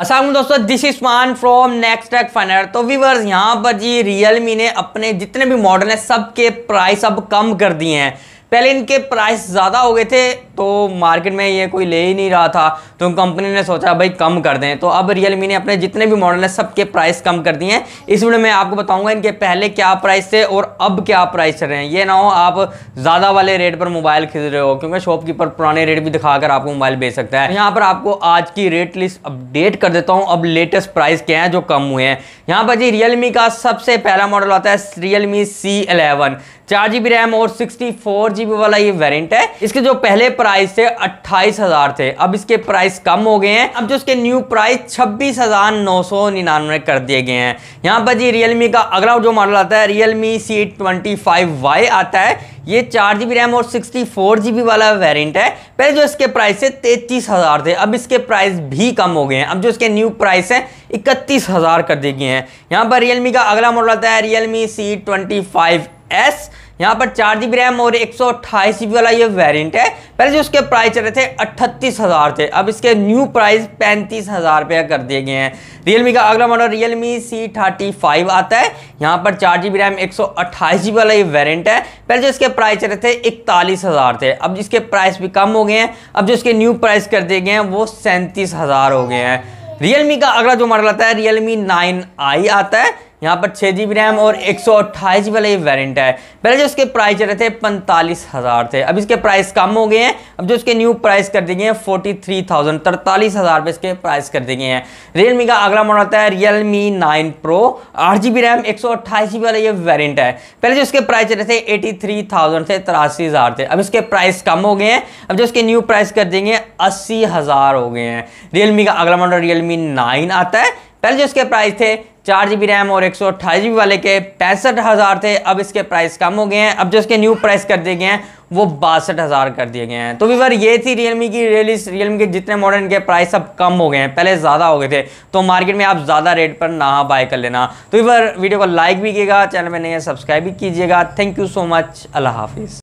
असल दोस्तों this is Maan from next tech finer तो वीवर्स यहाँ पर जी रियल ने अपने जितने भी मॉडल हैं सबके प्राइस अब कम कर दिए हैं पहले इनके प्राइस ज़्यादा हो गए थे तो मार्केट में ये कोई ले ही नहीं रहा था तो कंपनी ने सोचा भाई कम कर दें तो अब रियलमी ने अपने जितने भी मॉडल हैं सबके प्राइस कम कर दिए हैं इस वीडियो में आपको बताऊंगा इनके पहले क्या प्राइस थे और अब क्या प्राइस रहे हैं ये ना हो आप ज़्यादा वाले रेट पर मोबाइल खरीद रहे हो क्योंकि शॉपकीपर पुराने रेट भी दिखाकर आपको मोबाइल बेच सकता है यहाँ पर आपको आज की रेट लिस्ट अपडेट कर देता हूँ अब लेटेस्ट प्राइस क्या है जो कम हुए हैं यहाँ पर जी रियल का सबसे पहला मॉडल आता है रियल मी सी एलेवन चार रैम और सिक्सटी फोर जीबी वाला ये वेरियंट है इसके जो पहले प्राइस थे अट्ठाईस हजार थे अब इसके प्राइस कम हो गए हैं अब जो इसके न्यू प्राइस छब्बीस हजार नौ सौ निन्यानवे कर दिए गए हैं यहाँ पर जी रियलमी का अगला जो मॉडल आता है रियलमी सी ट्वेंटी आता है ये चार जी रैम और सिक्सटी फोर जी वाला वेरिएंट है पहले जो इसके प्राइस है तैतीस हज़ार थे अब इसके प्राइस भी कम हो गए हैं अब जो इसके न्यू प्राइस है इकतीस हज़ार कर दिए गए हैं यहाँ पर रियलमी का अगला मॉडल आता है Realme C twenty five S यहाँ पर चार जी बी रैम और एक सौ अट्ठाईस जी वाला ये वेरिएंट है पहले जो उसके प्राइस चल रहे थे अट्ठतीस हज़ार थे अब इसके न्यू प्राइस पैंतीस हज़ार रुपया कर दिए गए हैं रियलमी का अगला model Realme C thirty five आता है यहाँ पर चार जी बी रैम एक सौ अट्ठाईस जी वाला ये वेरियंट है पहले जो इसके प्राइस चल रहे थे इकतालीस हज़ार थे अब जिसके प्राइस भी कम हो गए हैं अब जो इसके न्यू प्राइस कर दिए गए हैं वो सैंतीस हज़ार हो गए हैं रियलमी का अगला जो मॉडल आता है रियलमी नाइन आई आता है यहाँ पर छः जी बी रैम और एक सौ अट्ठाईस जी वाला ये वेरियंट है पहले जो इसके प्राइस रहे थे पैंतालीस हज़ार थे अब इसके प्राइस कम हो गए हैं अब जो इसके न्यू प्राइस कर दिए हैं फोर्टी थ्री थाउजेंड तरतालीस हज़ार रुपये इसके प्राइस कर दिए गए हैं रियलमी का अगला मॉडल आता है रियल मी नाइन प्रो आठ जी बी रैम एक सौ अट्ठाईस जी वाला ये वेरियंट है पहले जो इसके प्राइस रहे थे एटी थ्री थाउजेंड थे तिरासी हज़ार थे अब इसके प्राइस कम हो गए हैं अब जो इसके न्यू प्राइस कर देंगे अस्सी हज़ार हो गए हैं रियलमी का अगला मॉडल रियल मी नाइन आता है पहले जो इसके प्राइस थे चार जी बी रैम और एक सौ अट्ठाईस वाले के पैंसठ हज़ार थे अब इसके प्राइस कम हो गए हैं अब जो इसके न्यू प्राइस कर दिए गए हैं वो बासठ हज़ार कर दिए गए हैं तो वीवर ये थी मी की रियलिस रियलमी के जितने मॉडल के प्राइस अब कम हो गए हैं पहले ज़्यादा हो गए थे तो मार्केट में आप ज़्यादा रेट पर ना बाय कर लेना तो वीवर वीडियो को लाइक भी कीजिएगा चैनल में नहीं है सब्सक्राइब भी कीजिएगा थैंक यू सो मच अल्लाह हाफिज़